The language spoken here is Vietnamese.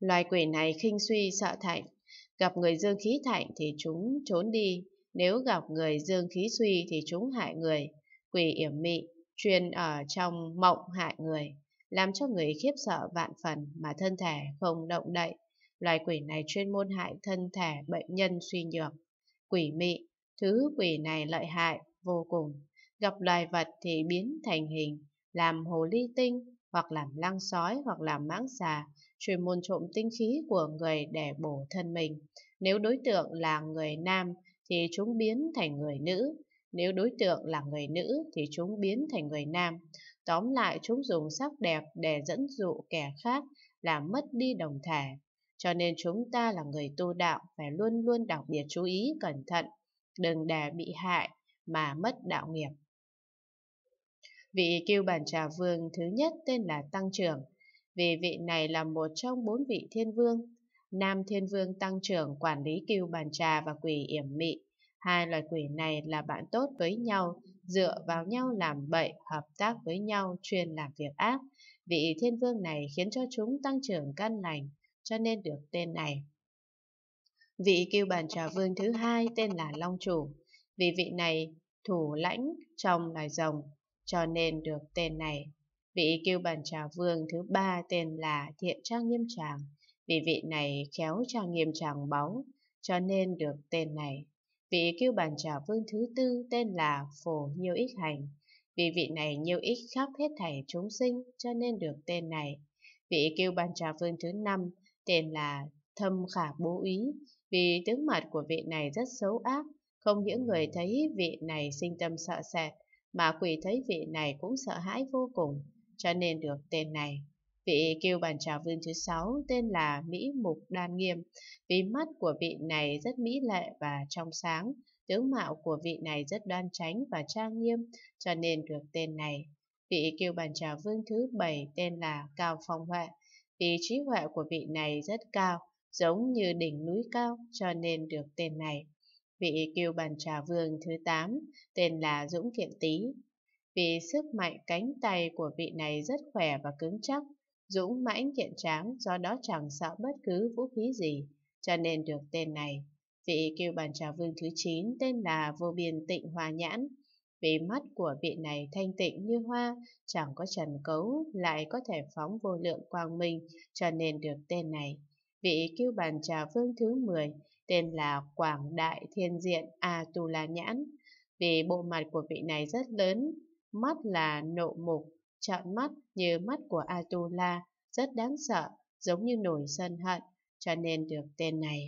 Loài quỷ này khinh suy sợ thạnh, gặp người dương khí thạnh thì chúng trốn đi, nếu gặp người dương khí suy thì chúng hại người. Quỷ yểm mị, truyền ở trong mộng hại người, làm cho người khiếp sợ vạn phần mà thân thể không động đậy. Loài quỷ này chuyên môn hại thân thể bệnh nhân suy nhược. Quỷ mị, thứ quỷ này lợi hại vô cùng. Gặp loài vật thì biến thành hình, làm hồ ly tinh, hoặc làm lăng sói, hoặc làm mãng xà, chuyên môn trộm tinh khí của người để bổ thân mình. Nếu đối tượng là người nam thì chúng biến thành người nữ, nếu đối tượng là người nữ thì chúng biến thành người nam. Tóm lại chúng dùng sắc đẹp để dẫn dụ kẻ khác làm mất đi đồng thể. Cho nên chúng ta là người tu đạo phải luôn luôn đặc biệt chú ý cẩn thận, đừng để bị hại mà mất đạo nghiệp. Vị kiêu bản trà vương thứ nhất tên là Tăng Trưởng, vì vị này là một trong bốn vị thiên vương. Nam thiên vương tăng trưởng quản lý kiêu bàn trà và quỷ yểm mị. Hai loài quỷ này là bạn tốt với nhau, dựa vào nhau làm bậy, hợp tác với nhau, chuyên làm việc ác. Vị thiên vương này khiến cho chúng tăng trưởng căn lành, cho nên được tên này. Vị kiêu bàn trà vương thứ hai tên là Long Chủ. Vì vị này thủ lãnh trong loài rồng, cho nên được tên này. Vị kiêu bàn trà vương thứ ba tên là Thiện Trang Nghiêm Tràng, vì vị này khéo trang nghiêm tràng báu, cho nên được tên này. Vị kiêu bàn trà vương thứ tư tên là Phổ Nhiêu Ích Hành, vì vị này nhiêu ích khắp hết thảy chúng sinh, cho nên được tên này. Vị kiêu bàn trà vương thứ năm tên là Thâm Khả Bố Ý, vì tướng mặt của vị này rất xấu ác, không những người thấy vị này sinh tâm sợ sệt, mà quỷ thấy vị này cũng sợ hãi vô cùng cho nên được tên này. Vị kiêu bàn trà vương thứ sáu tên là Mỹ Mục Đan Nghiêm. Vì mắt của vị này rất mỹ lệ và trong sáng, tướng mạo của vị này rất đoan tránh và trang nghiêm, cho nên được tên này. Vị kiêu bàn trà vương thứ bảy tên là Cao Phong Huệ. Vì trí huệ của vị này rất cao, giống như đỉnh núi cao, cho nên được tên này. Vị kiêu bàn trà vương thứ 8 tên là Dũng Kiện Tý vì sức mạnh cánh tay của vị này rất khỏe và cứng chắc, dũng mãnh kiện tráng, do đó chẳng sợ bất cứ vũ khí gì, cho nên được tên này. Vị kiêu bàn trà vương thứ 9 tên là Vô Biên Tịnh Hòa Nhãn, vì mắt của vị này thanh tịnh như hoa, chẳng có trần cấu, lại có thể phóng vô lượng quang minh, cho nên được tên này. Vị kiêu bàn trà vương thứ 10 tên là Quảng Đại Thiên Diện A Tu La Nhãn, vì bộ mặt của vị này rất lớn, Mắt là nộ mục, trọn mắt như mắt của Atula, rất đáng sợ, giống như nổi sân hận, cho nên được tên này.